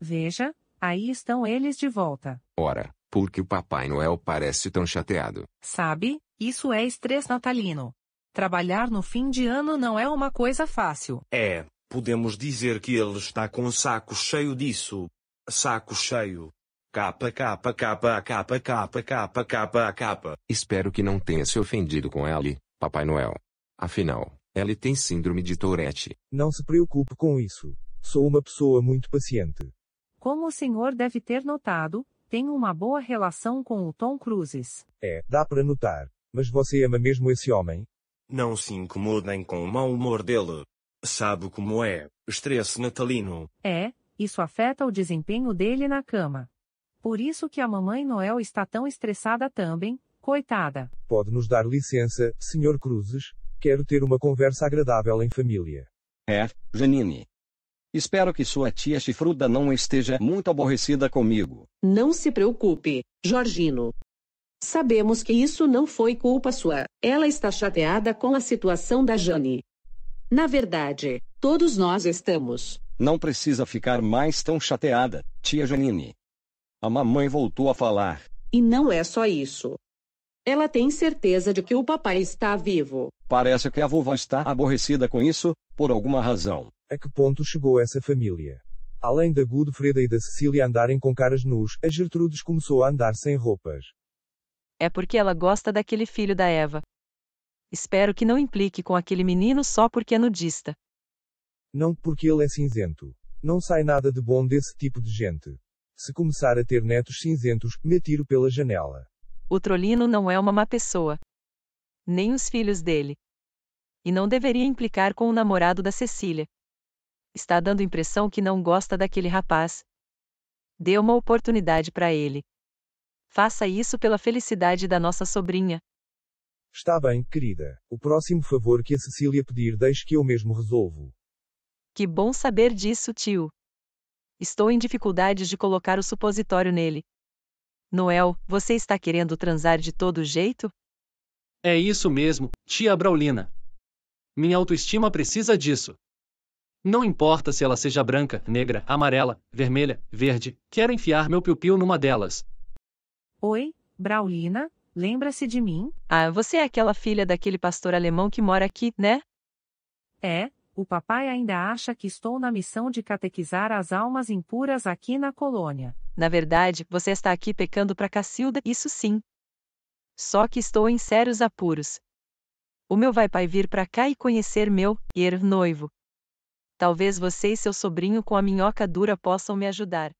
Veja, aí estão eles de volta. Ora, por que o Papai Noel parece tão chateado? Sabe, isso é estresse natalino. Trabalhar no fim de ano não é uma coisa fácil. É, podemos dizer que ele está com um saco cheio disso. Saco cheio. Capa, capa, capa, capa, capa, capa, capa, capa. Espero que não tenha se ofendido com ele, Papai Noel. Afinal, ele tem síndrome de Tourette. Não se preocupe com isso. Sou uma pessoa muito paciente. Como o senhor deve ter notado, tenho uma boa relação com o Tom Cruises. É, dá para notar. Mas você ama mesmo esse homem? Não se incomodem com o mau humor dele. Sabe como é, estresse natalino. É, isso afeta o desempenho dele na cama. Por isso que a mamãe Noel está tão estressada também, coitada. Pode nos dar licença, Sr. Cruzes? Quero ter uma conversa agradável em família. É, Janine. Espero que sua tia chifruda não esteja muito aborrecida comigo. Não se preocupe, Georgino. Sabemos que isso não foi culpa sua. Ela está chateada com a situação da Jane. Na verdade, todos nós estamos. Não precisa ficar mais tão chateada, tia Janine. A mamãe voltou a falar. E não é só isso. Ela tem certeza de que o papai está vivo. Parece que a vovó está aborrecida com isso, por alguma razão. A que ponto chegou essa família? Além da Gudfreda e da Cecília andarem com caras nus, a Gertrudes começou a andar sem roupas. É porque ela gosta daquele filho da Eva. Espero que não implique com aquele menino só porque é nudista. Não porque ele é cinzento. Não sai nada de bom desse tipo de gente. Se começar a ter netos cinzentos, me atiro pela janela. O Trolino não é uma má pessoa nem os filhos dele. E não deveria implicar com o namorado da Cecília. Está dando impressão que não gosta daquele rapaz. Dê uma oportunidade para ele. Faça isso pela felicidade da nossa sobrinha. Está bem, querida. O próximo favor que a Cecília pedir, deixe que eu mesmo resolvo. Que bom saber disso, tio. Estou em dificuldades de colocar o supositório nele. Noel, você está querendo transar de todo jeito? É isso mesmo, tia Braulina. Minha autoestima precisa disso. Não importa se ela seja branca, negra, amarela, vermelha, verde, quero enfiar meu piu-piu numa delas. Oi, Braulina, lembra-se de mim? Ah, você é aquela filha daquele pastor alemão que mora aqui, né? É, o papai ainda acha que estou na missão de catequizar as almas impuras aqui na colônia. Na verdade, você está aqui pecando para Cacilda, isso sim. Só que estou em sérios apuros. O meu vai pai vir para cá e conhecer meu er noivo. Talvez você e seu sobrinho com a minhoca dura possam me ajudar.